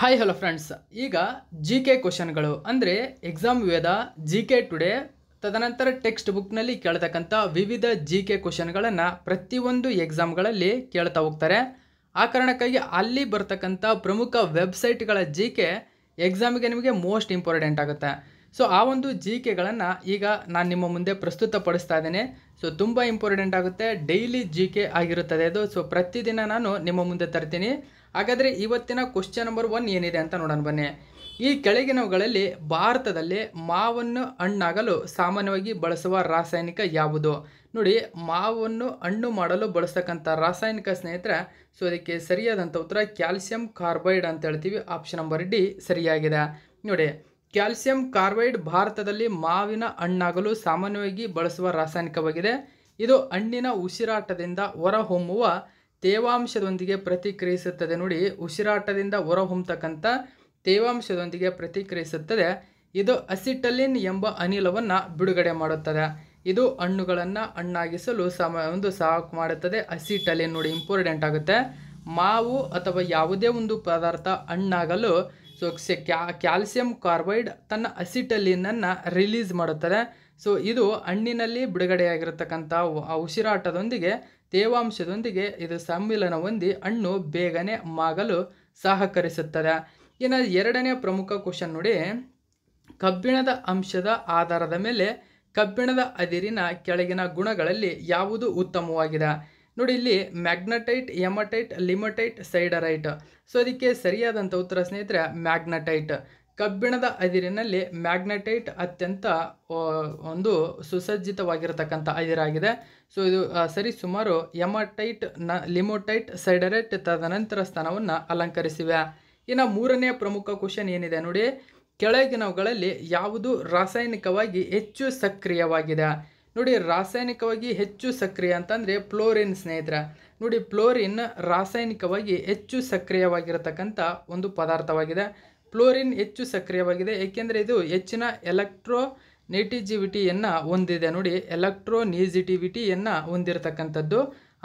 hi hello friends ಈಗ G K ಕ್ವಶನ್ಗಳು ಅಂದರೆ exam Veda G K today ತದನಂತರ ಟೆಕ್ಸ್ಟ್ ಬುಕ್ನಲ್ಲಿ ಕೇಳ್ತಕ್ಕಂಥ ವಿವಿಧ ಜಿ ಕೆ ಕ್ವಶನ್ಗಳನ್ನು ಪ್ರತಿಯೊಂದು ಎಕ್ಸಾಮ್ಗಳಲ್ಲಿ ಕೇಳ್ತಾ ಹೋಗ್ತಾರೆ ಆ ಕಾರಣಕ್ಕಾಗಿ ಅಲ್ಲಿ ಬರ್ತಕ್ಕಂಥ ಪ್ರಮುಖ ವೆಬ್ಸೈಟ್ಗಳ ಜಿ ಕೆ ಎಕ್ಸಾಮಿಗೆ ನಿಮಗೆ ಮೋಸ್ಟ್ ಇಂಪಾರ್ಟೆಂಟ್ ಆಗುತ್ತೆ ಸೊ ಆ ಒಂದು ಜಿ ಕೆಗಳನ್ನು ಈಗ ನಾನು ನಿಮ್ಮ ಮುಂದೆ ಪ್ರಸ್ತುತ ಪಡಿಸ್ತಾ ಇದ್ದೇನೆ ಸೊ ತುಂಬ ಇಂಪಾರ್ಟೆಂಟ್ ಆಗುತ್ತೆ ಡೈಲಿ ಜಿ ಕೆ ಆಗಿರುತ್ತದೆ ಅದು ಸೊ ಪ್ರತಿದಿನ ನಾನು ನಿಮ್ಮ ಮುಂದೆ ತರ್ತೀನಿ ಹಾಗಾದರೆ ಇವತ್ತಿನ ಕ್ವಶನ್ ನಂಬರ್ ಒನ್ ಏನಿದೆ ಅಂತ ನೋಡೋಣ ಬನ್ನಿ ಈ ಕೆಳಗಿನವುಗಳಲ್ಲಿ ಭಾರತದಲ್ಲಿ ಮಾವನ್ನು ಹಣ್ಣಾಗಲು ಸಾಮಾನ್ಯವಾಗಿ ಬಳಸುವ ರಾಸಾಯನಿಕ ಯಾವುದು ನೋಡಿ ಮಾವನ್ನು ಹಣ್ಣು ಮಾಡಲು ಬಳಸ್ತಕ್ಕಂಥ ರಾಸಾಯನಿಕ ಸ್ನೇಹಿತರೆ ಸೊ ಅದಕ್ಕೆ ಸರಿಯಾದಂಥ ಉತ್ತರ ಕ್ಯಾಲ್ಸಿಯಂ ಕಾರ್ಬೈಡ್ ಅಂತ ಹೇಳ್ತೀವಿ ಆಪ್ಷನ್ ನಂಬರ್ ಡಿ ಸರಿಯಾಗಿದೆ ನೋಡಿ ಕ್ಯಾಲ್ಸಿಯಂ ಕಾರ್ಬೈಡ್ ಭಾರತದಲ್ಲಿ ಮಾವಿನ ಹಣ್ಣಾಗಲು ಸಾಮಾನ್ಯವಾಗಿ ಬಳಸುವ ರಾಸಾಯನಿಕವಾಗಿದೆ ಇದು ಹಣ್ಣಿನ ಉಸಿರಾಟದಿಂದ ಹೊರಹೊಮ್ಮುವ ತೇವಾಂಶದೊಂದಿಗೆ ಪ್ರತಿಕ್ರಿಯಿಸುತ್ತದೆ ನೋಡಿ ಉಸಿರಾಟದಿಂದ ಹೊರಹೊಮ್ಮತಕ್ಕಂಥ ತೇವಾಂಶದೊಂದಿಗೆ ಪ್ರತಿಕ್ರಿಯಿಸುತ್ತದೆ ಇದು ಅಸಿಟಲಿನ್ ಎಂಬ ಅನಿಲವನ್ನು ಬಿಡುಗಡೆ ಮಾಡುತ್ತದೆ ಇದು ಹಣ್ಣುಗಳನ್ನು ಹಣ್ಣಾಗಿಸಲು ಸಮ ಒಂದು ಸಾಕು ಮಾಡುತ್ತದೆ ಅಸಿಟಲಿನ್ ನೋಡಿ ಇಂಪಾರ್ಟೆಂಟ್ ಆಗುತ್ತೆ ಮಾವು ಅಥವಾ ಯಾವುದೇ ಒಂದು ಪದಾರ್ಥ ಹಣ್ಣಾಗಲು ಸೊ ಕ್ಯಾಲ್ಸಿಯಂ ಕಾರ್ಬೈಡ್ ತನ್ನ ಅಸಿಟಲಿನನ್ನು ರಿಲೀಸ್ ಮಾಡುತ್ತದೆ ಸೊ ಇದು ಹಣ್ಣಿನಲ್ಲಿ ಬಿಡುಗಡೆಯಾಗಿರತಕ್ಕಂಥ ಉಸಿರಾಟದೊಂದಿಗೆ ತೇವಾಂಶದೊಂದಿಗೆ ಇದು ಸಮ್ಮಿಲನ ಹೊಂದಿ ಹಣ್ಣು ಬೇಗನೆ ಮಾಗಲು ಸಹಕರಿಸುತ್ತದೆ ಇನ್ನು ಎರಡನೇ ಪ್ರಮುಖ ಕ್ವಶನ್ ನೋಡಿ ಕಬ್ಬಿಣದ ಅಂಶದ ಆಧಾರದ ಮೇಲೆ ಕಬ್ಬಿಣದ ಅದಿರಿನ ಕೆಳಗಿನ ಗುಣಗಳಲ್ಲಿ ಯಾವುದು ಉತ್ತಮವಾಗಿದೆ ನೋಡಿ ಇಲ್ಲಿ ಮ್ಯಾಗ್ನಟೈಟ್ ಎಮಟೈಟ್ ಲಿಮಟೈಟ್ ಸೈಡರೈಟ್ ಸೊ ಅದಕ್ಕೆ ಸರಿಯಾದಂಥ ಉತ್ತರ ಸ್ನೇಹಿತರೆ ಮ್ಯಾಗ್ನಟೈಟ್ ಕಬ್ಬಿಣದ ಅದಿರಿನಲ್ಲಿ ಮ್ಯಾಗ್ನೆಟೈಟ್ ಅತ್ಯಂತ ಒಂದು ಸುಸಜ್ಜಿತವಾಗಿರತಕ್ಕಂಥ ಅದಿರಾಗಿದೆ ಸೊ ಇದು ಸರಿ ಸುಮಾರು ಎಮಟೈಟ್ ನ ಲಿಮೋಟೈಟ್ ಸೈಡರೇಟ್ ತದನಂತರ ಸ್ಥಾನವನ್ನು ಅಲಂಕರಿಸಿವೆ ಇನ್ನು ಮೂರನೇ ಪ್ರಮುಖ ಕ್ವಶನ್ ಏನಿದೆ ನೋಡಿ ಕೆಳಗಿನವುಗಳಲ್ಲಿ ಯಾವುದು ರಾಸಾಯನಿಕವಾಗಿ ಹೆಚ್ಚು ಸಕ್ರಿಯವಾಗಿದೆ ನೋಡಿ ರಾಸಾಯನಿಕವಾಗಿ ಹೆಚ್ಚು ಸಕ್ರಿಯ ಅಂತಂದರೆ ಫ್ಲೋರಿನ್ ಸ್ನೇಹಿತರೆ ನೋಡಿ ಫ್ಲೋರಿನ್ ರಾಸಾಯನಿಕವಾಗಿ ಹೆಚ್ಚು ಸಕ್ರಿಯವಾಗಿರತಕ್ಕಂಥ ಒಂದು ಪದಾರ್ಥವಾಗಿದೆ ಫ್ಲೋರಿನ್ ಹೆಚ್ಚು ಸಕ್ರಿಯವಾಗಿದೆ ಏಕೆಂದರೆ ಇದು ಹೆಚ್ಚಿನ ಎಲೆಕ್ಟ್ರೋ ನೆಟಿಜಿವಿಟಿಯನ್ನು ಹೊಂದಿದೆ ನೋಡಿ ಎಲೆಕ್ಟ್ರೋ ನೀಜಿಟಿವಿಟಿಯನ್ನು ಹೊಂದಿರತಕ್ಕಂಥದ್ದು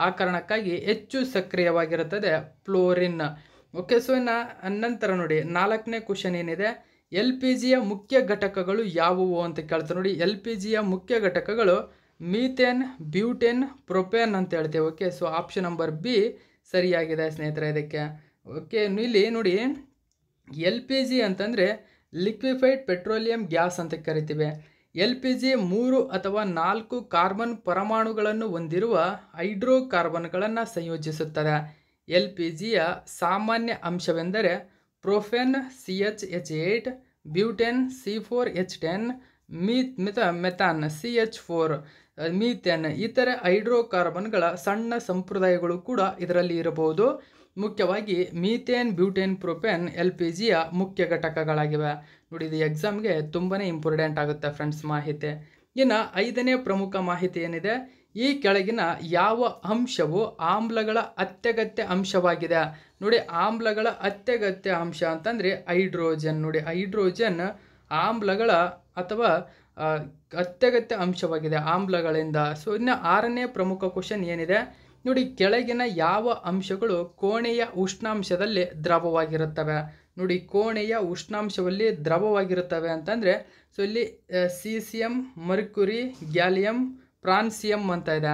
ಆ ಕಾರಣಕ್ಕಾಗಿ ಹೆಚ್ಚು ಸಕ್ರಿಯವಾಗಿರುತ್ತದೆ ಫ್ಲೋರಿನ್ ಓಕೆ ಸೊ ನಂತರ ನೋಡಿ ನಾಲ್ಕನೇ ಕ್ವಶನ್ ಏನಿದೆ ಎಲ್ ಪಿ ಜಿಯ ಮುಖ್ಯ ಘಟಕಗಳು ಯಾವುವು ಅಂತ ಕೇಳ್ತಾರೆ ನೋಡಿ ಎಲ್ ಪಿ ಜಿಯ ಮುಖ್ಯ ಘಟಕಗಳು ಮೀಥೇನ್ ಬ್ಯೂಟೇನ್ ಪ್ರೊಪೇನ್ ಅಂತ ಹೇಳ್ತೇವೆ okay so option number B ಸರಿಯಾಗಿದೆ ಸ್ನೇಹಿತರೆ ಇದಕ್ಕೆ ಓಕೆ ಇಲ್ಲಿ ನೋಡಿ ಎಲ್ ಪಿ ಜಿ ಅಂತಂದರೆ ಲಿಕ್ವಿಫೈಡ್ ಪೆಟ್ರೋಲಿಯಂ ಗ್ಯಾಸ್ ಅಂತ ಕರಿತೀವಿ ಎಲ್ ಪಿ ಜಿ ಮೂರು ಅಥವಾ ನಾಲ್ಕು ಕಾರ್ಬನ್ ಪರಮಾಣುಗಳನ್ನು ಹೊಂದಿರುವ ಕಾರ್ಬನ್ಗಳನ್ನು ಸಂಯೋಜಿಸುತ್ತದೆ ಎಲ್ ಪಿ ಜಿಯ ಸಾಮಾನ್ಯ ಅಂಶವೆಂದರೆ propane C H H eight butane C four H ten ಮೀತ್ ಮಿತ methane C H four methane ಇತರೆ ಕಾರ್ಬನ್ಗಳ ಸಣ್ಣ ಸಂಪ್ರದಾಯಗಳು ಕೂಡ ಇದರಲ್ಲಿ ಇರಬಹುದು ಮುಖ್ಯವಾಗಿ methane butane propane L P ಜಿಯ ಮುಖ್ಯ ಘಟಕಗಳಾಗಿವೆ ನೋಡಿ ಇದು ಎಕ್ಸಾಮ್ಗೆ ತುಂಬಾ ಇಂಪಾರ್ಟೆಂಟ್ ಆಗುತ್ತೆ ಫ್ರೆಂಡ್ಸ್ ಮಾಹಿತಿ ಇನ್ನು ಐದನೇ ಪ್ರಮುಖ ಮಾಹಿತಿ ಏನಿದೆ ಈ ಕೆಳಗಿನ ಯಾವ ಅಂಶವು ಆಮ್ಲಗಳ ಅತ್ಯಗತ್ಯ ಅಂಶವಾಗಿದೆ ನೋಡಿ ಆಮ್ಲಗಳ ಅತ್ಯಗತ್ಯ ಅಂಶ ಅಂತಂದರೆ ಹೈಡ್ರೋಜನ್ ನೋಡಿ ಹೈಡ್ರೋಜನ್ ಆಮ್ಲಗಳ ಅಥವಾ ಅತ್ಯಗತ್ಯ ಅಂಶವಾಗಿದೆ ಆಮ್ಲಗಳಿಂದ ಸೊ ಇನ್ನು ಆರನೇ ಪ್ರಮುಖ ಕ್ವಶನ್ ಏನಿದೆ ನೋಡಿ ಕೆಳಗಿನ ಯಾವ ಅಂಶಗಳು ಕೋಣೆಯ ಉಷ್ಣಾಂಶದಲ್ಲಿ ದ್ರವವಾಗಿರುತ್ತವೆ ನೋಡಿ ಕೋಣೆಯ ಉಷ್ಣಾಂಶದಲ್ಲಿ ದ್ರವವಾಗಿರುತ್ತವೆ ಅಂತಂದರೆ ಸೊ ಇಲ್ಲಿ C C M mercury gallium francium ಅಂತ ಇದೆ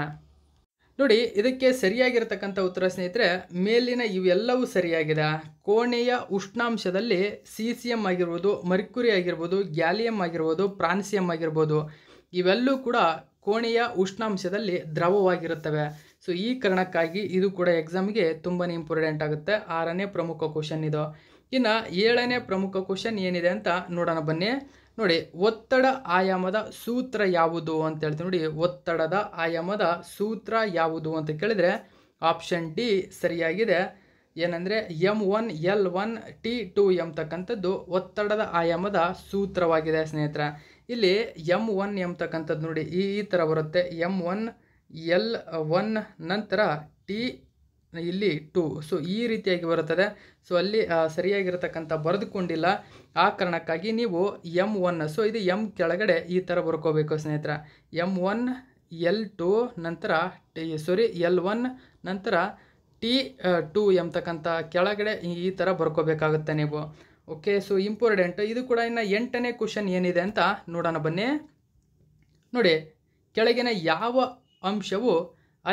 ನೋಡಿ ಇದಕ್ಕೆ ಸರಿಯಾಗಿರ್ತಕ್ಕಂಥ ಉತ್ತರ ಸ್ನೇಹಿತರೆ ಮೇಲಿನ ಇವೆಲ್ಲವೂ ಸರಿಯಾಗಿದೆ ಕೋಣೆಯ ಉಷ್ಣಾಂಶದಲ್ಲಿ ಸಿ ಸಿ ಆಗಿರ್ಬೋದು ಮರ್ಕ್ಯುರಿ ಆಗಿರ್ಬೋದು ಗ್ಯಾಲಿಯಂ ಆಗಿರ್ಬೋದು ಪ್ರಾನ್ಸಿಯಮ್ ಆಗಿರ್ಬೋದು ಇವೆಲ್ಲವೂ ಕೂಡ ಕೋಣೆಯ ಉಷ್ಣಾಂಶದಲ್ಲಿ ದ್ರವವಾಗಿರುತ್ತವೆ ಸೊ ಈ ಕಾರಣಕ್ಕಾಗಿ ಇದು ಕೂಡ ಎಕ್ಸಾಮ್ಗೆ ತುಂಬಾ ಇಂಪಾರ್ಟೆಂಟ್ ಆಗುತ್ತೆ ಆರನೇ ಪ್ರಮುಖ ಕ್ವಶನ್ ಇದು ಇನ್ನು ಏಳನೇ ಪ್ರಮುಖ ಕ್ವಶನ್ ಏನಿದೆ ಅಂತ ನೋಡೋಣ ಬನ್ನಿ ನೋಡಿ ಒತ್ತಡ ಆಯಾಮದ ಸೂತ್ರ ಯಾವುದು ಅಂತ ಹೇಳ್ತೀವಿ ನೋಡಿ ಒತ್ತಡದ ಆಯಾಮದ ಸೂತ್ರ ಯಾವುದು ಅಂತ ಕೇಳಿದರೆ ಆಪ್ಷನ್ ಡಿ ಸರಿಯಾಗಿದೆ ಏನಂದರೆ M one L one T two ಎಂಬತಕ್ಕಂಥದ್ದು ಒತ್ತಡದ ಆಯಾಮದ ಸೂತ್ರವಾಗಿದೆ ಸ್ನೇಹಿತರೆ ಇಲ್ಲಿ ಎಮ್ ಒನ್ ಎಂಬತಕ್ಕಂಥದ್ದು ನೋಡಿ ಈ ಥರ ಬರುತ್ತೆ ಎಮ್ ಒನ್ ಎಲ್ ಒನ್ ನಂತರ ಟಿ ಇಲ್ಲಿ ಟು ಸೊ ಈ ರೀತಿಯಾಗಿ ಬರುತ್ತದೆ ಸೊ ಅಲ್ಲಿ ಸರಿಯಾಗಿರತಕ್ಕಂಥ ಬರೆದುಕೊಂಡಿಲ್ಲ ಆ ಕಾರಣಕ್ಕಾಗಿ ನೀವು ಎಮ್ ಒನ್ ಸೊ ಇದು ಎಮ್ ಕೆಳಗಡೆ ಈ ಥರ ಬರ್ಕೋಬೇಕು ಸ್ನೇಹಿತರ ಎಮ್ ಒನ್ ಎಲ್ ಟು ನಂತರ ಟಿ ಸಾರಿ ಎಲ್ ಒನ್ ನಂತರ ಟಿ ಟು ಎಂಬತಕ್ಕಂಥ ಕೆಳಗಡೆ ಈ ಥರ ಬರ್ಕೋಬೇಕಾಗುತ್ತೆ ನೀವು ಓಕೆ ಸೊ ಇಂಪಾರ್ಟೆಂಟ್ ಇದು ಕೂಡ ಇನ್ನು ಎಂಟನೇ ಕ್ವಶನ್ ಏನಿದೆ ಅಂತ ನೋಡೋಣ ಬನ್ನಿ ನೋಡಿ ಕೆಳಗಿನ ಯಾವ ಅಂಶವು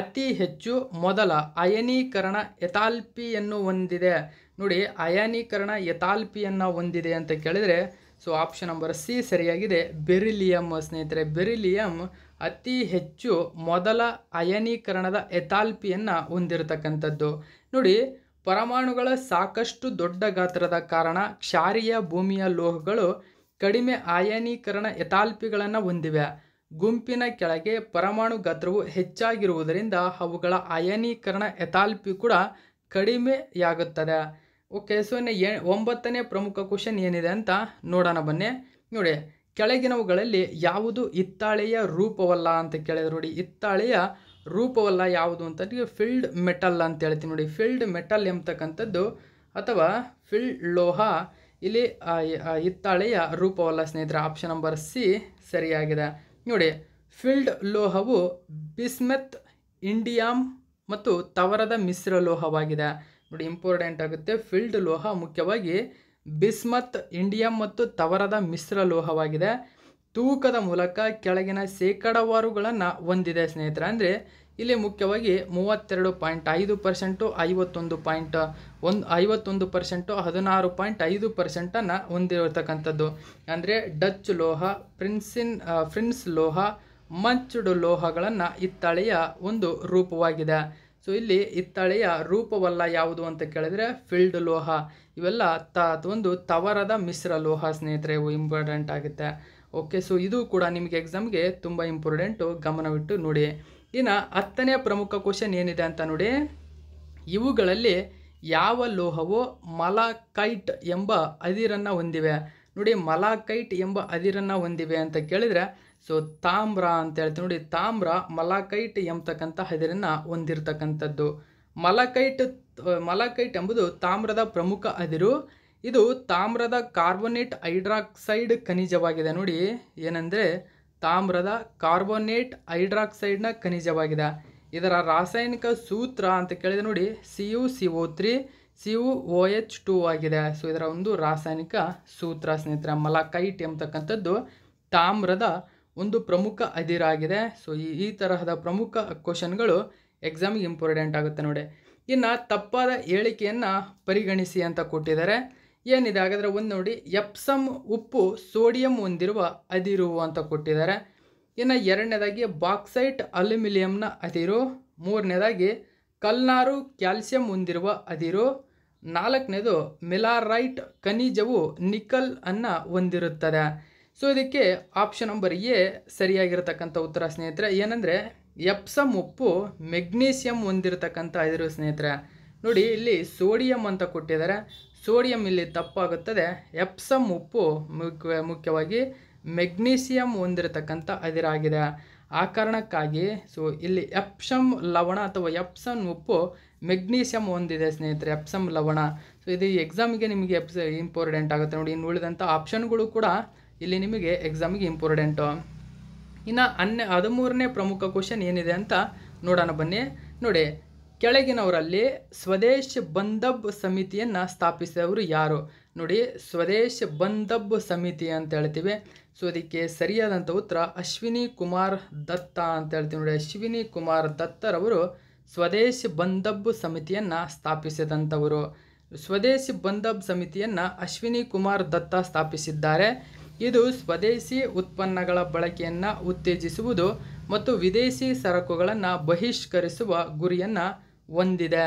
ಅತಿ ಹೆಚ್ಚು ಮೊದಲ ಅಯನೀಕರಣ ಎಥಾಲ್ಪಿಯನ್ನು ಹೊಂದಿದೆ ನೋಡಿ ಅಯನೀಕರಣ ಯಥಾಲ್ಪಿಯನ್ನು ಹೊಂದಿದೆ ಅಂತ ಕೇಳಿದರೆ ಸೊ ಆಪ್ಷನ್ ನಂಬರ್ ಸಿ ಸರಿಯಾಗಿದೆ ಬೆರಿಲಿಯಂ ಸ್ನೇಹಿತರೆ ಬೆರಿಲಿಯಂ ಅತಿ ಹೆಚ್ಚು ಮೊದಲ ಅಯನೀಕರಣದ ಎಥಾಲ್ಪಿಯನ್ನು ಹೊಂದಿರತಕ್ಕಂಥದ್ದು ನೋಡಿ ಪರಮಾಣುಗಳ ಸಾಕಷ್ಟು ದೊಡ್ಡ ಗಾತ್ರದ ಕಾರಣ ಕ್ಷಾರೀಯ ಭೂಮಿಯ ಲೋಹಗಳು ಕಡಿಮೆ ಅಯನೀಕರಣ ಯಥಾಲ್ಪಿಗಳನ್ನು ಹೊಂದಿವೆ ಗುಂಪಿನ ಕೆಳಗೆ ಪರಮಾಣು ಗಾತ್ರವು ಹೆಚ್ಚಾಗಿರುವುದರಿಂದ ಅವುಗಳ ಅಯನೀಕರಣ ಎಥಾಲ್ಪಿ ಕೂಡ ಕಡಿಮೆಯಾಗುತ್ತದೆ ಓಕೆ ಸೊ ಇನ್ನು ಒಂಬತ್ತನೇ ಪ್ರಮುಖ ಕ್ವಶನ್ ಏನಿದೆ ಅಂತ ನೋಡೋಣ ಬನ್ನಿ ನೋಡಿ ಕೆಳಗಿನವುಗಳಲ್ಲಿ ಯಾವುದು ಹಿತ್ತಾಳೆಯ ರೂಪವಲ್ಲ ಅಂತ ಕೇಳಿದ್ರು ನೋಡಿ ಹಿತ್ತಾಳೆಯ ರೂಪವಲ್ಲ ಯಾವುದು ಅಂತ ಫಿಲ್ಡ್ ಮೆಟಲ್ ಅಂತ ಹೇಳ್ತೀನಿ ನೋಡಿ ಫಿಲ್ಡ್ ಮೆಟಲ್ ಎಂಬತಕ್ಕಂಥದ್ದು ಅಥವಾ ಫಿಲ್ಡ್ ಲೋಹ ಇಲ್ಲಿ ಹಿತ್ತಾಳೆಯ ರೂಪವಲ್ಲ ಸ್ನೇಹಿತರೆ ಆಪ್ಷನ್ ನಂಬರ್ ಸಿ ಸರಿಯಾಗಿದೆ ನೋಡಿ ಫಿಲ್ಡ್ ಲೋಹವು ಬಿಸ್ಮೆತ್ ಇಂಡಿಯಾಮ್ ಮತ್ತು ತವರದ ಮಿಶ್ರ ಲೋಹವಾಗಿದೆ ನೋಡಿ ಇಂಪಾರ್ಟೆಂಟ್ ಆಗುತ್ತೆ ಫಿಲ್ಡ್ ಲೋಹ ಮುಖ್ಯವಾಗಿ ಬಿಸ್ಮತ್ ಇಂಡಿಯಂ ಮತ್ತು ತವರದ ಮಿಶ್ರ ಲೋಹವಾಗಿದೆ ತೂಕದ ಮೂಲಕ ಕೆಳಗಿನ ಶೇಕಡಾವಾರುಗಳನ್ನು ಹೊಂದಿದೆ ಸ್ನೇಹಿತರೆ ಅಂದರೆ ಇಲ್ಲಿ ಮುಖ್ಯವಾಗಿ ಮೂವತ್ತೆರಡು ಪಾಯಿಂಟ್ ಐದು ಪರ್ಸೆಂಟು ಐವತ್ತೊಂದು ಪಾಯಿಂಟ್ ಒಂದು ಐವತ್ತೊಂದು ಪರ್ಸೆಂಟು ಹದಿನಾರು ಪಾಯಿಂಟ್ ಐದು ಪರ್ಸೆಂಟನ್ನು ಹೊಂದಿರತಕ್ಕಂಥದ್ದು ಅಂದರೆ ಡಚ್ ಲೋಹ ಪ್ರಿನ್ಸಿನ್ ಫ್ರಿನ್ಸ್ ಲೋಹ ಮಂಚುಡು ಲೋಹಗಳನ್ನು ಇತ್ತಾಳೆಯ ಒಂದು ರೂಪವಾಗಿದೆ ಸೊ ಇಲ್ಲಿ ಇತ್ತಾಳೆಯ ರೂಪವಲ್ಲ ಯಾವುದು ಅಂತ ಕೇಳಿದರೆ ಫಿಲ್ಡ್ ಲೋಹ ಇವೆಲ್ಲ ತ ಒಂದು ತವರದ ಮಿಶ್ರ ಲೋಹ ಸ್ನೇಹಿತರೆ ಇಂಪಾರ್ಟೆಂಟ್ ಆಗುತ್ತೆ ಓಕೆ ಸೊ ಇದು ಕೂಡ ನಿಮಗೆ ಎಕ್ಸಾಮ್ಗೆ ತುಂಬ ಇಂಪಾರ್ಟೆಂಟು ಗಮನವಿಟ್ಟು ನೋಡಿ ಇನ್ನು ಹತ್ತನೇ ಪ್ರಮುಖ ಕ್ವಶನ್ ಏನಿದೆ ಅಂತ ನೋಡಿ ಇವುಗಳಲ್ಲಿ ಯಾವ ಲೋಹವು ಮಲಾಕೈಟ್ ಎಂಬ ಅದಿರನ್ನು ಹೊಂದಿವೆ ನೋಡಿ ಮಲಾಕೈಟ್ ಎಂಬ ಅದಿರನ್ನು ಹೊಂದಿವೆ ಅಂತ ಕೇಳಿದರೆ ಸೊ ತಾಮ್ರ ಅಂತ ಹೇಳ್ತೀವಿ ನೋಡಿ ತಾಮ್ರ ಮಲಾಕೈಟ್ ಎಂಬತಕ್ಕಂಥ ಅದಿರನ್ನು ಹೊಂದಿರತಕ್ಕಂಥದ್ದು ಮಲಕೈಟ್ ಮಲಕೈಟ್ ಎಂಬುದು ತಾಮ್ರದ ಪ್ರಮುಖ ಅದಿರು ಇದು ತಾಮ್ರದ ಕಾರ್ಬೋನೇಟ್ ಹೈಡ್ರಾಕ್ಸೈಡ್ ಖನಿಜವಾಗಿದೆ ನೋಡಿ ಏನಂದರೆ ತಾಮ್ರದ ಕಾರ್ಬೋನೇಟ್ ಹೈಡ್ರಾಕ್ಸೈಡ್ನ ಖನಿಜವಾಗಿದೆ ಇದರ ರಾಸಾಯನಿಕ ಸೂತ್ರ ಅಂತ ಕೇಳಿದೆ ನೋಡಿ C U C O three C U O H two ಆಗಿದೆ ಸೊ ಇದರ ಒಂದು ರಾಸಾಯನಿಕ ಸೂತ್ರ ಸ್ನೇಹಿತರೆ ಮಲಕೈಟ್ ಎಂಬತಕ್ಕಂಥದ್ದು ತಾಮ್ರದ ಒಂದು ಪ್ರಮುಖ ಅದಿರಾಗಿದೆ ಸೊ ಈ ತರಹದ ಪ್ರಮುಖ ಕ್ವಶನ್ಗಳು ಎಕ್ಸಾಮ್ಗೆ ಇಂಪಾರ್ಟೆಂಟ್ ಆಗುತ್ತೆ ನೋಡಿ ಇನ್ನು ತಪ್ಪಾದ ಹೇಳಿಕೆಯನ್ನು ಪರಿಗಣಿಸಿ ಅಂತ ಕೊಟ್ಟಿದ್ದಾರೆ ಏನಿದೆ ಹಾಗಾದರೆ ಒಂದು ನೋಡಿ ಎಪ್ಸಮ್ ಉಪ್ಪು ಸೋಡಿಯಂ ಹೊಂದಿರುವ ಅದಿರು ಅಂತ ಕೊಟ್ಟಿದ್ದಾರೆ ಇನ್ನು ಎರಡನೇದಾಗಿ ಬಾಕ್ಸೈಟ್ ಅಲ್ಯೂಮಿನಿಯಂನ ಅದಿರು ಮೂರನೇದಾಗಿ ಕಲ್ನಾರು ಕ್ಯಾಲ್ಸಿಯಂ ಹೊಂದಿರುವ ಅದಿರು ನಾಲ್ಕನೇದು ಮಿಲಾರೈಟ್ ಖನಿಜವು ನಿಕಲ್ ಅನ್ನು ಹೊಂದಿರುತ್ತದೆ ಸೊ ಇದಕ್ಕೆ ಆಪ್ಷನ್ ನಂಬರ್ ಎ ಸರಿಯಾಗಿರತಕ್ಕಂಥ ಉತ್ತರ ಸ್ನೇಹಿತರೆ ಏನಂದರೆ ಎಪ್ಸಮ್ ಉಪ್ಪು ಮೆಗ್ನೀಷಿಯಂ ಹೊಂದಿರತಕ್ಕಂಥ ಅದಿರು ಸ್ನೇಹಿತರೆ ನೋಡಿ ಇಲ್ಲಿ ಸೋಡಿಯಂ ಅಂತ ಕೊಟ್ಟಿದ್ದಾರೆ ಸೋಡಿಯಂ ಇಲ್ಲಿ ತಪ್ಪಾಗುತ್ತದೆ ಎಪ್ಸಮ್ ಉಪ್ಪು ಮುಖ್ಯ ಮುಖ್ಯವಾಗಿ ಮೆಗ್ನೀಸಿಯಂ ಹೊಂದಿರತಕ್ಕಂಥ ಅದಿರಾಗಿದೆ ಆ ಕಾರಣಕ್ಕಾಗಿ ಸೊ ಇಲ್ಲಿ ಎಪ್ಸಮ್ ಲವಣ ಅಥವಾ ಎಪ್ಸಮ್ ಉಪ್ಪು ಮೆಗ್ನೀಸಿಯಂ ಹೊಂದಿದೆ ಸ್ನೇಹಿತರೆ ಎಪ್ಸಮ್ ಲವಣ ಸೊ ಇದು ಎಕ್ಸಾಮಿಗೆ ನಿಮಗೆ ಎಪ್ಸ ಇಂಪಾರ್ಟೆಂಟ್ ಆಗುತ್ತೆ ನೋಡಿ ಇನ್ನು ಉಳಿದಂಥ ಆಪ್ಷನ್ಗಳು ಕೂಡ ಇಲ್ಲಿ ನಿಮಗೆ ಎಕ್ಸಾಮಿಗೆ ಇಂಪಾರ್ಟೆಂಟು ಇನ್ನು ಹನ್ನೆ ಹದಿಮೂರನೇ ಪ್ರಮುಖ ಕ್ವಶನ್ ಏನಿದೆ ಅಂತ ನೋಡೋಣ ಬನ್ನಿ ನೋಡಿ ಕೆಳಗಿನವರಲ್ಲಿ ಸ್ವದೇಶ್ ಬಂದಬ್ ಸಮಿತಿಯನ್ನು ಸ್ಥಾಪಿಸಿದವರು ಯಾರು ನೋಡಿ ಸ್ವದೇಶ್ ಬಂದಬ್ ಸಮಿತಿ ಅಂತ ಹೇಳ್ತೀವಿ ಸೊ ಅದಕ್ಕೆ ಸರಿಯಾದಂಥ ಉತ್ತರ ಅಶ್ವಿನಿ ಕುಮಾರ್ ದತ್ತ ಅಂತ ಹೇಳ್ತೀವಿ ನೋಡಿ ಅಶ್ವಿನಿ ಕುಮಾರ್ ದತ್ತರವರು ಸ್ವದೇಶ್ ಬಂದಬ್ ಸಮಿತಿಯನ್ನು ಸ್ಥಾಪಿಸಿದಂಥವರು ಸ್ವದೇಶ್ ಬಂದಬ್ ಸಮಿತಿಯನ್ನು ಅಶ್ವಿನಿ ಕುಮಾರ್ ದತ್ತ ಸ್ಥಾಪಿಸಿದ್ದಾರೆ ಇದು ಸ್ವದೇಶಿ ಉತ್ಪನ್ನಗಳ ಬಳಕೆಯನ್ನು ಉತ್ತೇಜಿಸುವುದು ಮತ್ತು ವಿದೇಶಿ ಸರಕುಗಳನ್ನು ಬಹಿಷ್ಕರಿಸುವ ಗುರಿಯನ್ನು ಹೊಂದಿದೆ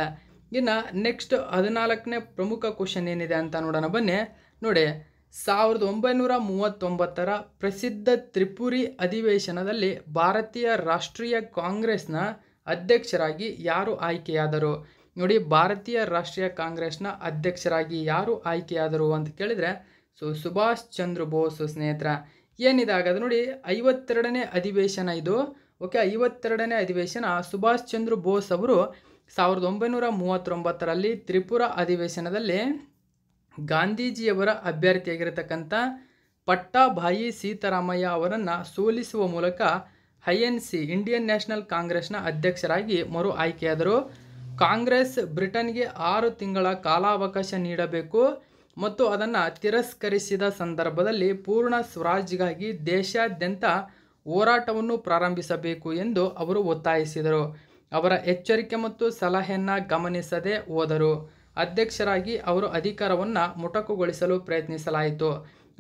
ಇನ್ನು ನೆಕ್ಸ್ಟ್ ಹದಿನಾಲ್ಕನೇ ಪ್ರಮುಖ ಕ್ವಶನ್ ಏನಿದೆ ಅಂತ ನೋಡೋಣ ಬನ್ನಿ ನೋಡಿ ಸಾವಿರದ ಒಂಬೈನೂರ ಮೂವತ್ತೊಂಬತ್ತರ ಪ್ರಸಿದ್ಧ ತ್ರಿಪುರಿ ಅಧಿವೇಶನದಲ್ಲಿ ಭಾರತೀಯ ರಾಷ್ಟ್ರೀಯ ಕಾಂಗ್ರೆಸ್ನ ಅಧ್ಯಕ್ಷರಾಗಿ ಯಾರು ಆಯ್ಕೆಯಾದರು ನೋಡಿ ಭಾರತೀಯ ರಾಷ್ಟ್ರೀಯ ಕಾಂಗ್ರೆಸ್ನ ಅಧ್ಯಕ್ಷರಾಗಿ ಯಾರು ಆಯ್ಕೆಯಾದರು ಅಂತ ಕೇಳಿದರೆ ಸೊ ಸುಭಾಷ್ ಚಂದ್ರ ಬೋಸ್ ಸ್ನೇಹಿತರ ಏನಿದೆ ಹಾಗಾದ್ರೆ ನೋಡಿ ಐವತ್ತೆರಡನೇ ಅಧಿವೇಶನ ಇದು ಓಕೆ ಐವತ್ತೆರಡನೇ ಅಧಿವೇಶನ ಸುಭಾಷ್ ಚಂದ್ರ ಬೋಸ್ ಅವರು ಸಾವಿರದ ಒಂಬೈನೂರ ಮೂವತ್ತೊಂಬತ್ತರಲ್ಲಿ ತ್ರಿಪುರ ಅಧಿವೇಶನದಲ್ಲಿ ಗಾಂಧೀಜಿಯವರ ಅಭ್ಯರ್ಥಿಯಾಗಿರತಕ್ಕಂಥ ಪಟ್ಟಾಭಾಯಿ ಸೀತಾರಾಮಯ್ಯ ಅವರನ್ನು ಸೋಲಿಸುವ ಮೂಲಕ I N C Indian National ಕಾಂಗ್ರೆಸ್ನ ಅಧ್ಯಕ್ಷರಾಗಿ ಮರು ಆಯ್ಕೆಯಾದರು ಕಾಂಗ್ರೆಸ್ ಬ್ರಿಟನ್ಗೆ ಆರು ತಿಂಗಳ ಕಾಲಾವಕಾಶ ನೀಡಬೇಕು ಮತ್ತು ಅದನ್ನು ತಿರಸ್ಕರಿಸಿದ ಸಂದರ್ಭದಲ್ಲಿ ಪೂರ್ಣ ಸ್ವರಾಜ್ಗಾಗಿ ದೇಶಾದ್ಯಂತ ಹೋರಾಟವನ್ನು ಪ್ರಾರಂಭಿಸಬೇಕು ಎಂದು ಅವರು ಒತ್ತಾಯಿಸಿದರು ಅವರ ಎಚ್ಚರಿಕೆ ಮತ್ತು ಸಲಹೆಯನ್ನು ಗಮನಿಸದೆ ಹೋದರು ಅಧ್ಯಕ್ಷರಾಗಿ ಅವರು ಅಧಿಕಾರವನ್ನು ಮುಟಕುಗೊಳಿಸಲು ಪ್ರಯತ್ನಿಸಲಾಯಿತು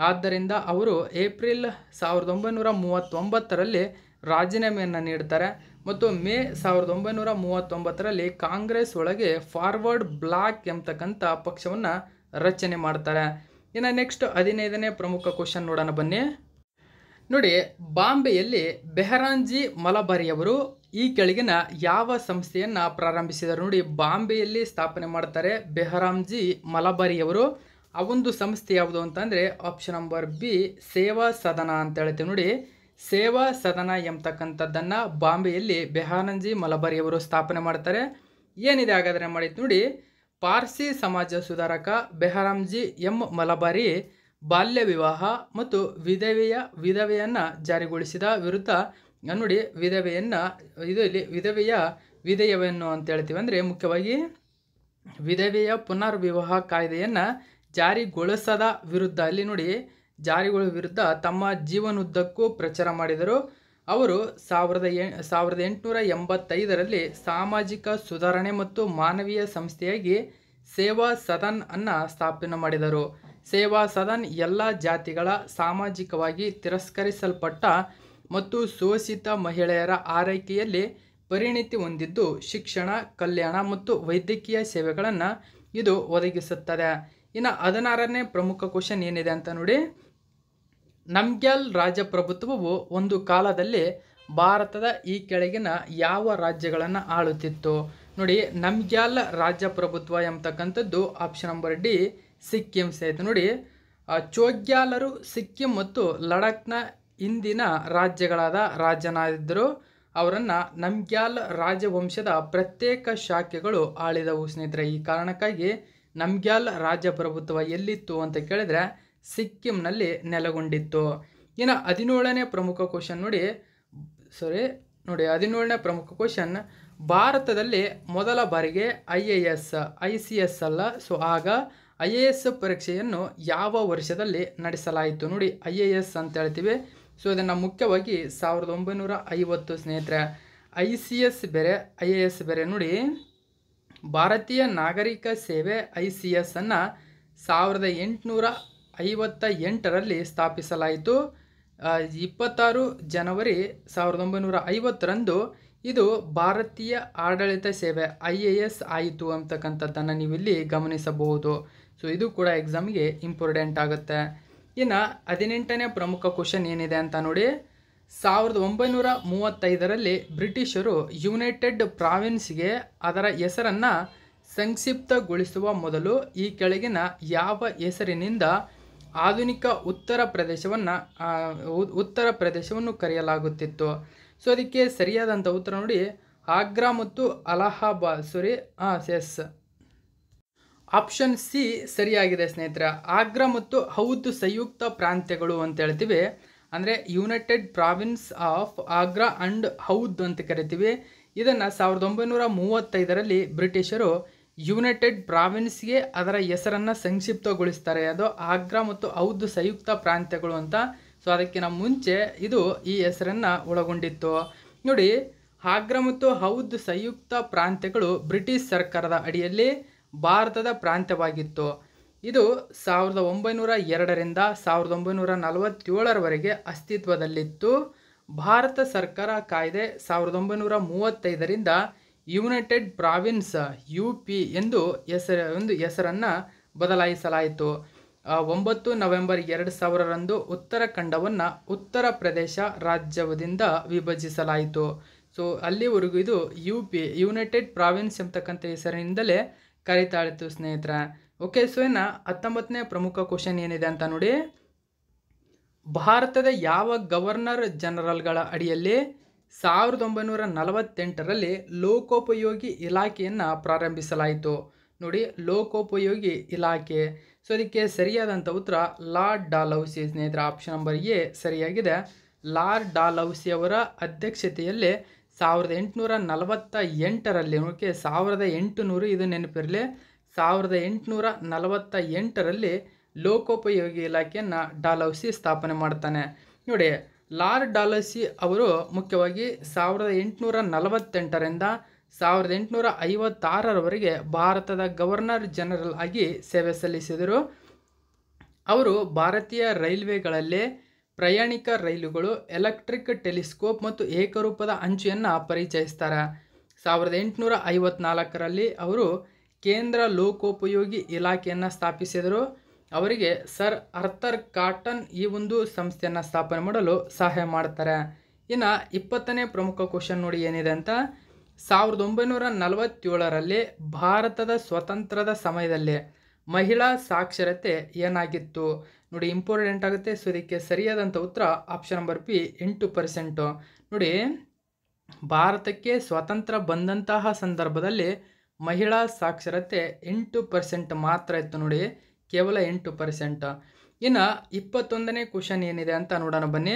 ಆದ್ದರಿಂದ ಅವರು ಏಪ್ರಿಲ್ ಸಾವಿರದ ಒಂಬೈನೂರ ಮೂವತ್ತೊಂಬತ್ತರಲ್ಲಿ ರಾಜೀನಾಮೆಯನ್ನು ನೀಡ್ತಾರೆ ಮತ್ತು ಮೇ ಸಾವಿರದ ಒಂಬೈನೂರ ಮೂವತ್ತೊಂಬತ್ತರಲ್ಲಿ ಕಾಂಗ್ರೆಸ್ ಒಳಗೆ ಫಾರ್ವರ್ಡ್ ಬ್ಲಾಕ್ ಎಂಬತಕ್ಕಂಥ ಪಕ್ಷವನ್ನು ರಚನೆ ಮಾಡ್ತಾರೆ ಇನ್ನು ನೆಕ್ಸ್ಟ್ ಹದಿನೈದನೇ ಪ್ರಮುಖ ಕ್ವಶನ್ ನೋಡೋಣ ಬನ್ನಿ ನೋಡಿ ಬಾಂಬೆಯಲ್ಲಿ ಬೆಹರಾಂಜಿ ಮಲಬಾರಿಯವರು ಈ ಕೆಳಗಿನ ಯಾವ ಸಂಸ್ಥೆಯನ್ನು ಪ್ರಾರಂಭಿಸಿದರು ನೋಡಿ ಬಾಂಬೆಯಲ್ಲಿ ಸ್ಥಾಪನೆ ಮಾಡ್ತಾರೆ ಬೆಹರಾಂಜಿ ಮಲಬಾರಿಯವರು ಆ ಒಂದು ಸಂಸ್ಥೆ ಯಾವುದು ಅಂತಂದರೆ ಆಪ್ಷನ್ ನಂಬರ್ ಬಿ ಸೇವಾ ಸದನ ಅಂತ ಹೇಳ್ತೀವಿ ನೋಡಿ ಸೇವಾ ಸದನ ಎಂಬತಕ್ಕಂಥದ್ದನ್ನು ಬಾಂಬೆಯಲ್ಲಿ ಬೆಹರಾಂಜಿ ಮಲಬಾರಿಯವರು ಸ್ಥಾಪನೆ ಮಾಡ್ತಾರೆ ಏನಿದೆ ಹಾಗಾದರೆ ಮಾಡಿತ್ತು ನೋಡಿ ಪಾರ್ಸಿ ಸಮಾಜ ಸುಧಾರಕ ಬೆಹರಾಮ್ಜಿ ಎಂ ಮಲಬಾರಿ ಬಾಲ್ಯ ವಿವಾಹ ಮತ್ತು ವಿಧವೆಯ ವಿಧವೆಯನ್ನು ಜಾರಿಗೊಳಿಸಿದ ವಿರುದ್ಧ ನೋಡಿ ವಿಧವೆಯನ್ನು ಇದು ಇಲ್ಲಿ ವಿಧವೆಯ ವಿಧೇಯವನ್ನು ಅಂತ ಹೇಳ್ತೀವಿ ಅಂದರೆ ಮುಖ್ಯವಾಗಿ ವಿಧವೆಯ ಪುನರ್ವಿವಾಹ ಕಾಯ್ದೆಯನ್ನು ಜಾರಿಗೊಳಿಸದ ವಿರುದ್ಧ ಅಲ್ಲಿ ನೋಡಿ ಜಾರಿಗಳ ವಿರುದ್ಧ ತಮ್ಮ ಜೀವನುದ್ದಕ್ಕೂ ಪ್ರಚಾರ ಮಾಡಿದರು ಅವರು ಸಾವಿರದ ಎ ಸಾವಿರದ ಎಂಟುನೂರ ಎಂಬತ್ತೈದರಲ್ಲಿ ಸಾಮಾಜಿಕ ಸುಧಾರಣೆ ಮತ್ತು ಮಾನವೀಯ ಸಂಸ್ಥೆಯಾಗಿ ಸೇವಾ ಸದನ್ ಅನ್ನು ಸ್ಥಾಪನೆ ಮಾಡಿದರು ಸೇವಾ ಸದನ್ ಎಲ್ಲ ಜಾತಿಗಳ ಸಾಮಾಜಿಕವಾಗಿ ತಿರಸ್ಕರಿಸಲ್ಪಟ್ಟ ಮತ್ತು ಶೋಷಿತ ಮಹಿಳೆಯರ ಆರೈಕೆಯಲ್ಲಿ ಪರಿಣಿತಿ ಹೊಂದಿದ್ದು ಶಿಕ್ಷಣ ಕಲ್ಯಾಣ ಮತ್ತು ವೈದ್ಯಕೀಯ ಸೇವೆಗಳನ್ನು ಇದು ಒದಗಿಸುತ್ತದೆ ಇನ್ನು ಹದಿನಾರನೇ ಪ್ರಮುಖ ಕ್ವಶನ್ ಏನಿದೆ ಅಂತ ನೋಡಿ ನಮ್ಗ್ಯಾಲ್ ರಾಜಪ್ರಭುತ್ವವು ಒಂದು ಕಾಲದಲ್ಲಿ ಭಾರತದ ಈ ಕೆಳಗಿನ ಯಾವ ರಾಜ್ಯಗಳನ್ನು ಆಳುತ್ತಿತ್ತು ನೋಡಿ ನಮ್ಗ್ಯಾಲ್ ರಾಜಪ್ರಭುತ್ವ ಎಂಬತಕ್ಕಂಥದ್ದು ಆಪ್ಷನ್ ನಂಬರ್ ಡಿ ಸಿಕ್ಕಿಂ ಸೇತು ನೋಡಿ ಚೋಗ್ಯಾಲರು ಸಿಕ್ಕಿಂ ಮತ್ತು ಲಡಾಖ್ನ ಇಂದಿನ ರಾಜ್ಯಗಳಾದ ರಾಜನಾದಿದ್ದರು ಅವರನ್ನು ನಮ್ಗ್ಯಾಲ್ ರಾಜವಂಶದ ಪ್ರತ್ಯೇಕ ಶಾಖೆಗಳು ಆಳಿದವು ಸ್ನೇಹಿತರೆ ಈ ಕಾರಣಕ್ಕಾಗಿ ನಮ್ಗ್ಯಾಲ್ ರಾಜಪ್ರಭುತ್ವ ಎಲ್ಲಿತ್ತು ಅಂತ ಕೇಳಿದರೆ ಸಿಕ್ಕಿಂನಲ್ಲಿ ನೆಲೆಗೊಂಡಿತ್ತು ಇನ್ನು ಹದಿನೇಳನೇ ಪ್ರಮುಖ ಕ್ವಶನ್ ನೋಡಿ ಸಾರಿ ನೋಡಿ ಹದಿನೇಳನೇ ಪ್ರಮುಖ ಕ್ವಶನ್ ಭಾರತದಲ್ಲಿ ಮೊದಲ ಬಾರಿಗೆ I A S I C S ಅಲ್ಲ ಸೊ ಆಗ ಐ ಎ ಎಸ್ ಪರೀಕ್ಷೆಯನ್ನು ಯಾವ ವರ್ಷದಲ್ಲಿ ನಡೆಸಲಾಯಿತು ನೋಡಿ ಐ ಎ ಎಸ್ ಅಂತ ಹೇಳ್ತೀವಿ ಸೊ ಇದನ್ನು ಮುಖ್ಯವಾಗಿ ಸಾವಿರದ ಒಂಬೈನೂರ ಐವತ್ತು ಸ್ನೇಹಿತರೆ ಐ ಸಿ ಎಸ್ ಬೇರೆ ಐ ಎ ಎಸ್ ಬೇರೆ ನೋಡಿ ಭಾರತೀಯ ನಾಗರಿಕ ಸೇವೆ ಐ ಸಿ ಎಸ್ ಅನ್ನು ಸಾವಿರದ ಎಂಟುನೂರ ಐವತ್ತ ಎಂಟರಲ್ಲಿ ಸ್ಥಾಪಿಸಲಾಯಿತು ಇಪ್ಪತ್ತಾರು ಜನವರಿ ಸಾವಿರದ ಒಂಬೈನೂರ ಐವತ್ತರಂದು ಇದು ಭಾರತೀಯ ಆಡಳಿತ ಸೇವೆ ಐ ಎ ಎಸ್ ಆಯಿತು ಅಂತಕ್ಕಂಥದ್ದನ್ನು ನೀವಿಲ್ಲಿ ಗಮನಿಸಬಹುದು ಸೊ ಇದು ಕೂಡ ಎಕ್ಸಾಮ್ಗೆ ಇಂಪಾರ್ಟೆಂಟ್ ಆಗುತ್ತೆ ಇನ್ನು ಹದಿನೆಂಟನೇ ಪ್ರಮುಖ ಕ್ವಶನ್ ಏನಿದೆ ಅಂತ ನೋಡಿ ಸಾವಿರದ ಒಂಬೈನೂರ ಮೂವತ್ತೈದರಲ್ಲಿ ಬ್ರಿಟಿಷರು ಯುನೈಟೆಡ್ ಪ್ರಾವಿನ್ಸ್ಗೆ ಅದರ ಹೆಸರನ್ನು ಸಂಕ್ಷಿಪ್ತಗೊಳಿಸುವ ಮೊದಲು ಈ ಕೆಳಗಿನ ಯಾವ ಹೆಸರಿನಿಂದ ಆಧುನಿಕ ಉತ್ತರ ಪ್ರದೇಶವನ್ನು ಉತ್ತರ ಪ್ರದೇಶವನ್ನು ಕರೆಯಲಾಗುತ್ತಿತ್ತು ಸೊ ಅದಕ್ಕೆ ಸರಿಯಾದಂಥ ಉತ್ತರ ನೋಡಿ ಆಗ್ರಾ ಮತ್ತು ಅಲಹಾಬಾದ್ ಸಾರಿ ಹಾಂ ಎಸ್ ಆಪ್ಷನ್ ಸಿ ಸರಿಯಾಗಿದೆ ಸ್ನೇಹಿತರೆ ಆಗ್ರಾ ಮತ್ತು ಹೌದ್ ಸಂಯುಕ್ತ ಪ್ರಾಂತ್ಯಗಳು ಅಂತ ಹೇಳ್ತೀವಿ ಅಂದರೆ united province of Agra and Oudh ಅಂತ ಕರಿತೀವಿ ಇದನ್ನು ಸಾವಿರದ ಒಂಬೈನೂರ ಮೂವತ್ತೈದರಲ್ಲಿ ಬ್ರಿಟಿಷರು ಯುನೈಟೆಡ್ ಪ್ರಾವಿನ್ಸ್ಗೆ ಅದರ ಹೆಸರನ್ನು ಸಂಕ್ಷಿಪ್ತಗೊಳಿಸ್ತಾರೆ ಅದು ಆಗ್ರಾ ಮತ್ತು ಔದ್ ಸಂಯುಕ್ತ ಪ್ರಾಂತ್ಯಗಳು ಅಂತ ಸೊ ಅದಕ್ಕಿಂತ ಮುಂಚೆ ಇದು ಈ ಹೆಸರನ್ನು ಒಳಗೊಂಡಿತ್ತು ನೋಡಿ ಆಗ್ರ ಮತ್ತು ಹೌದ್ ಸಂಯುಕ್ತ ಪ್ರಾಂತ್ಯಗಳು ಬ್ರಿಟಿಷ್ ಸರ್ಕಾರದ ಅಡಿಯಲ್ಲಿ ಭಾರತದ ಪ್ರಾಂತ್ಯವಾಗಿತ್ತು ಇದು ಸಾವಿರದ ಒಂಬೈನೂರ ಎರಡರಿಂದ ಸಾವಿರದ ಒಂಬೈನೂರ ನಲವತ್ತೇಳರವರೆಗೆ ಅಸ್ತಿತ್ವದಲ್ಲಿತ್ತು ಭಾರತ ಸರ್ಕಾರ ಕಾಯ್ದೆ ಸಾವಿರದ ಒಂಬೈನೂರ ಮೂವತ್ತೈದರಿಂದ ಯುನೈಟೆಡ್ ಪ್ರಾವಿನ್ಸ್ ಯು ಪಿ ಎಂದು ಹೆಸರು ಒಂದು ಹೆಸರನ್ನು ಬದಲಾಯಿಸಲಾಯಿತು ಒಂಬತ್ತು ನವೆಂಬರ್ ಎರಡು ಸಾವಿರರಂದು ಉತ್ತರಾಖಂಡವನ್ನು ಉತ್ತರ ಪ್ರದೇಶ ರಾಜ್ಯದಿಂದ ವಿಭಜಿಸಲಾಯಿತು ಸೊ ಅಲ್ಲಿವರೆಗೂ ಇದು ಯು ಪಿ ಯುನೈಟೆಡ್ ಪ್ರಾವಿನ್ಸ್ ಎಂಬತಕ್ಕಂಥ ಹೆಸರಿನಿಂದಲೇ ಇತ್ತು ಸ್ನೇಹಿತರ ಓಕೆ ಸೊ ಇನ್ನು ಹತ್ತೊಂಬತ್ತನೇ ಪ್ರಮುಖ ಕ್ವಶನ್ ಏನಿದೆ ಅಂತ ನೋಡಿ ಭಾರತದ ಯಾವ ಗವರ್ನರ್ ಜನರಲ್ಗಳ ಅಡಿಯಲ್ಲಿ ಸಾವಿರದ ಒಂಬೈನೂರ ನಲವತ್ತೆಂಟರಲ್ಲಿ ಲೋಕೋಪಯೋಗಿ ಇಲಾಖೆಯನ್ನು ಪ್ರಾರಂಭಿಸಲಾಯಿತು ನೋಡಿ ಲೋಕೋಪಯೋಗಿ ಇಲಾಖೆ ಸೊ ಅದಕ್ಕೆ ಸರಿಯಾದಂಥ ಉತ್ತರ ಲಾರ್ಡ್ ಡಾಲೌಸಿ ಸ್ನೇಹಿತರ ಆಪ್ಷನ್ ನಂಬರ್ ಎ ಸರಿಯಾಗಿದೆ ಲಾರ್ಡ್ ಡಾಲೌಸಿ ಅವರ ಅಧ್ಯಕ್ಷತೆಯಲ್ಲಿ ಸಾವಿರದ ಎಂಟುನೂರ ನಲವತ್ತ ಎಂಟರಲ್ಲಿ ಓಕೆ ಸಾವಿರದ ಎಂಟುನೂರು ಇದು ನೆನಪಿರಲಿ ಸಾವಿರದ ಎಂಟುನೂರ ನಲವತ್ತ ಎಂಟರಲ್ಲಿ ಲೋಕೋಪಯೋಗಿ ಇಲಾಖೆಯನ್ನು ಡಾಲೌಸಿ ಸ್ಥಾಪನೆ ಮಾಡ್ತಾನೆ ನೋಡಿ ಲಾರ್ಡ್ ಡಾಲಸಿ ಅವರು ಮುಖ್ಯವಾಗಿ ಸಾವಿರದ ಎಂಟುನೂರ ನಲವತ್ತೆಂಟರಿಂದ ಸಾವಿರದ ಎಂಟುನೂರ ಐವತ್ತಾರರವರೆಗೆ ಭಾರತದ ಗವರ್ನರ್ ಜನರಲ್ ಆಗಿ ಸೇವೆ ಸಲ್ಲಿಸಿದರು ಅವರು ಭಾರತೀಯ ರೈಲ್ವೆಗಳಲ್ಲಿ ಪ್ರಯಾಣಿಕ ರೈಲುಗಳು ಎಲೆಕ್ಟ್ರಿಕ್ ಟೆಲಿಸ್ಕೋಪ್ ಮತ್ತು ಏಕರೂಪದ ಅಂಚೆಯನ್ನು ಪರಿಚಯಿಸ್ತಾರೆ ಸಾವಿರದ ಎಂಟುನೂರ ಐವತ್ನಾಲ್ಕರಲ್ಲಿ ಅವರು ಕೇಂದ್ರ ಲೋಕೋಪಯೋಗಿ ಇಲಾಖೆಯನ್ನು ಸ್ಥಾಪಿಸಿದರು ಅವರಿಗೆ ಸರ್ ಅರ್ಥರ್ ಕಾಟನ್ ಈ ಒಂದು ಸಂಸ್ಥೆಯನ್ನು ಸ್ಥಾಪನೆ ಮಾಡಲು ಸಹಾಯ ಮಾಡ್ತಾರೆ ಇನ್ನು ಇಪ್ಪತ್ತನೇ ಪ್ರಮುಖ ಕ್ವಶನ್ ನೋಡಿ ಏನಿದೆ ಅಂತ ಸಾವಿರದ ಒಂಬೈನೂರ ನಲವತ್ತೇಳರಲ್ಲಿ ಭಾರತದ ಸ್ವತಂತ್ರದ ಸಮಯದಲ್ಲಿ ಮಹಿಳಾ ಸಾಕ್ಷರತೆ ಏನಾಗಿತ್ತು ನೋಡಿ ಇಂಪಾರ್ಟೆಂಟ್ ಆಗುತ್ತೆ ಸೊ ಇದಕ್ಕೆ ಸರಿಯಾದಂಥ ಉತ್ತರ ಆಪ್ಷನ್ ನಂಬರ್ ಪಿ ಎಂಟು ಪರ್ಸೆಂಟು ನೋಡಿ ಭಾರತಕ್ಕೆ ಸ್ವತಂತ್ರ ಬಂದಂತಹ ಸಂದರ್ಭದಲ್ಲಿ ಮಹಿಳಾ ಸಾಕ್ಷರತೆ ಎಂಟು ಪರ್ಸೆಂಟ್ ಮಾತ್ರ ಇತ್ತು ನೋಡಿ ಕೇವಲ ಎಂಟು ಪರ್ಸೆಂಟ್ ಇನ್ನು ಇಪ್ಪತ್ತೊಂದನೇ ಕ್ವಶನ್ ಏನಿದೆ ಅಂತ ನೋಡೋಣ ಬನ್ನಿ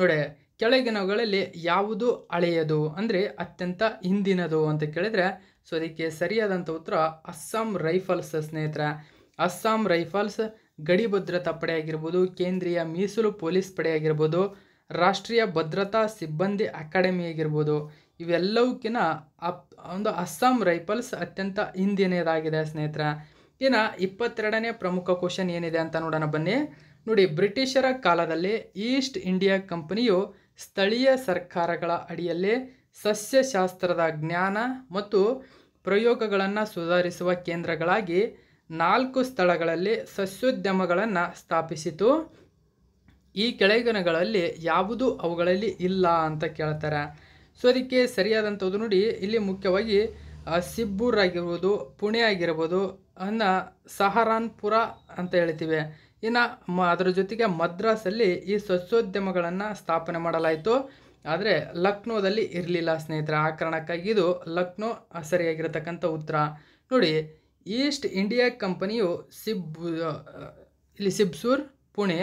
ನೋಡಿ ಕೆಳಗಿನವುಗಳಲ್ಲಿ ಯಾವುದು ಹಳೆಯದು ಅಂದರೆ ಅತ್ಯಂತ ಹಿಂದಿನದು ಅಂತ ಕೇಳಿದರೆ ಸೊ ಅದಕ್ಕೆ ಸರಿಯಾದಂಥ ಉತ್ತರ ಅಸ್ಸಾಂ ರೈಫಲ್ಸ್ ಸ್ನೇಹಿತರೆ ಅಸ್ಸಾಂ ರೈಫಲ್ಸ್ ಗಡಿ ಭದ್ರತಾ ಪಡೆ ಆಗಿರ್ಬೋದು ಕೇಂದ್ರೀಯ ಮೀಸಲು ಪೊಲೀಸ್ ಪಡೆ ಆಗಿರ್ಬೋದು ರಾಷ್ಟ್ರೀಯ ಭದ್ರತಾ ಸಿಬ್ಬಂದಿ ಅಕಾಡೆಮಿ ಆಗಿರ್ಬೋದು ಇವೆಲ್ಲವಕ್ಕಿಂತ ಅಪ್ ಒಂದು ಅಸ್ಸಾಂ ರೈಫಲ್ಸ್ ಅತ್ಯಂತ ಹಿಂದಿನದಾಗಿದೆ ಸ್ನೇಹಿತರೆ ಇನ್ನು ಇಪ್ಪತ್ತೆರಡನೇ ಪ್ರಮುಖ ಕ್ವಶನ್ ಏನಿದೆ ಅಂತ ನೋಡೋಣ ಬನ್ನಿ ನೋಡಿ ಬ್ರಿಟಿಷರ ಕಾಲದಲ್ಲಿ ಈಸ್ಟ್ ಇಂಡಿಯಾ ಕಂಪನಿಯು ಸ್ಥಳೀಯ ಸರ್ಕಾರಗಳ ಅಡಿಯಲ್ಲಿ ಸಸ್ಯಶಾಸ್ತ್ರದ ಜ್ಞಾನ ಮತ್ತು ಪ್ರಯೋಗಗಳನ್ನು ಸುಧಾರಿಸುವ ಕೇಂದ್ರಗಳಾಗಿ ನಾಲ್ಕು ಸ್ಥಳಗಳಲ್ಲಿ ಸಸ್ಯೋದ್ಯಮಗಳನ್ನು ಸ್ಥಾಪಿಸಿತು ಈ ಕೆಳಗಿನಗಳಲ್ಲಿ ಯಾವುದು ಅವುಗಳಲ್ಲಿ ಇಲ್ಲ ಅಂತ ಕೇಳ್ತಾರೆ ಸೊ ಅದಕ್ಕೆ ಸರಿಯಾದಂಥದ್ದು ನೋಡಿ ಇಲ್ಲಿ ಮುಖ್ಯವಾಗಿ ಸಿಬ್ಬೂರ್ ಆಗಿರ್ಬೋದು ಪುಣೆ ಆಗಿರ್ಬೋದು ಅನ್ನು ಸಹರಾನ್ಪುರ ಅಂತ ಹೇಳ್ತೀವಿ ಇನ್ನು ಮ ಅದರ ಜೊತೆಗೆ ಮದ್ರಾಸಲ್ಲಿ ಈ ಸಸ್ಯೋದ್ಯಮಗಳನ್ನು ಸ್ಥಾಪನೆ ಮಾಡಲಾಯಿತು ಆದರೆ ಲಕ್ನೋದಲ್ಲಿ ಇರಲಿಲ್ಲ ಸ್ನೇಹಿತರೆ ಆ ಕಾರಣಕ್ಕಾಗಿ ಇದು ಲಕ್ನೋ ಸರಿಯಾಗಿರತಕ್ಕಂಥ ಉತ್ತರ ನೋಡಿ ಈಸ್ಟ್ ಇಂಡಿಯಾ ಕಂಪನಿಯು ಸಿಬ್ ಇಲ್ಲಿ ಸಿಬ್ಸೂರ್ ಪುಣೆ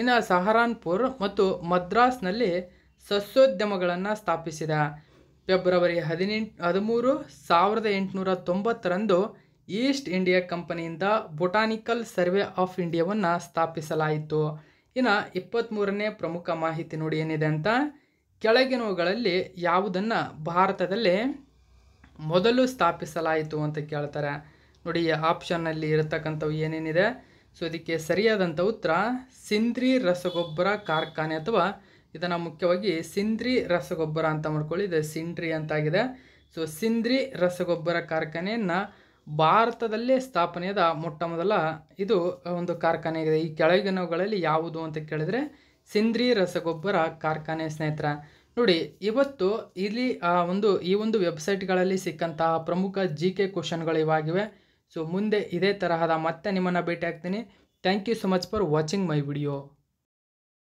ಇನ್ನು ಸಹರಾನ್ಪುರ್ ಮತ್ತು ಮದ್ರಾಸ್ನಲ್ಲಿ ಸಸ್ಯೋದ್ಯಮಗಳನ್ನು ಸ್ಥಾಪಿಸಿದೆ ಫೆಬ್ರವರಿ ಹದಿನೆಂಟು ಹದಿಮೂರು ಸಾವಿರದ ಎಂಟುನೂರ ತೊಂಬತ್ತರಂದು ಈಸ್ಟ್ ಇಂಡಿಯಾ ಕಂಪನಿಯಿಂದ ಬೊಟಾನಿಕಲ್ ಸರ್ವೆ ಆಫ್ ಇಂಡಿಯಾವನ್ನು ಸ್ಥಾಪಿಸಲಾಯಿತು ಇನ್ನು ಇಪ್ಪತ್ತ್ಮೂರನೇ ಪ್ರಮುಖ ಮಾಹಿತಿ ನೋಡಿ ಏನಿದೆ ಅಂತ ಕೆಳಗಿನವುಗಳಲ್ಲಿ ಯಾವುದನ್ನು ಭಾರತದಲ್ಲಿ ಮೊದಲು ಸ್ಥಾಪಿಸಲಾಯಿತು ಅಂತ ಕೇಳ್ತಾರೆ ನೋಡಿ ಈ ಆಪ್ಷನ್ನಲ್ಲಿ ಇರತಕ್ಕಂಥವು ಏನೇನಿದೆ ಸೊ ಇದಕ್ಕೆ ಸರಿಯಾದಂಥ ಉತ್ತರ ಸಿಂದ್ರಿ ರಸಗೊಬ್ಬರ ಕಾರ್ಖಾನೆ ಅಥವಾ ಇದನ್ನು ಮುಖ್ಯವಾಗಿ ಸಿಂದ್ರಿ ರಸಗೊಬ್ಬರ ಅಂತ ಮಾಡ್ಕೊಳ್ಳಿ ಇದು ಸಿಂಡ್ರಿ ಅಂತಾಗಿದೆ ಸೊ ಸಿಂದ್ರಿ ರಸಗೊಬ್ಬರ ಕಾರ್ಖಾನೆಯನ್ನು ಭಾರತದಲ್ಲೇ ಸ್ಥಾಪನೆಯಾದ ಮೊಟ್ಟ ಮೊದಲ ಇದು ಒಂದು ಕಾರ್ಖಾನೆ ಇದೆ ಈ ಕೆಳಗಿನವುಗಳಲ್ಲಿ ಯಾವುದು ಅಂತ ಕೇಳಿದರೆ ಸಿಂದ್ರಿ ರಸಗೊಬ್ಬರ ಕಾರ್ಖಾನೆ ಸ್ನೇಹಿತರ ನೋಡಿ ಇವತ್ತು ಇಲ್ಲಿ ಆ ಒಂದು ಈ ಒಂದು ವೆಬ್ಸೈಟ್ಗಳಲ್ಲಿ ಸಿಕ್ಕಂತಹ ಪ್ರಮುಖ ಜಿ ಕೆ ಕ್ವಶನ್ಗಳು ಇವಾಗಿವೆ ಸೊ ಮುಂದೆ ಇದೇ ತರಹದ ಮತ್ತೆ ನಿಮ್ಮನ್ನು ಭೇಟಿ ಆಗ್ತೀನಿ thank you so much for watching my video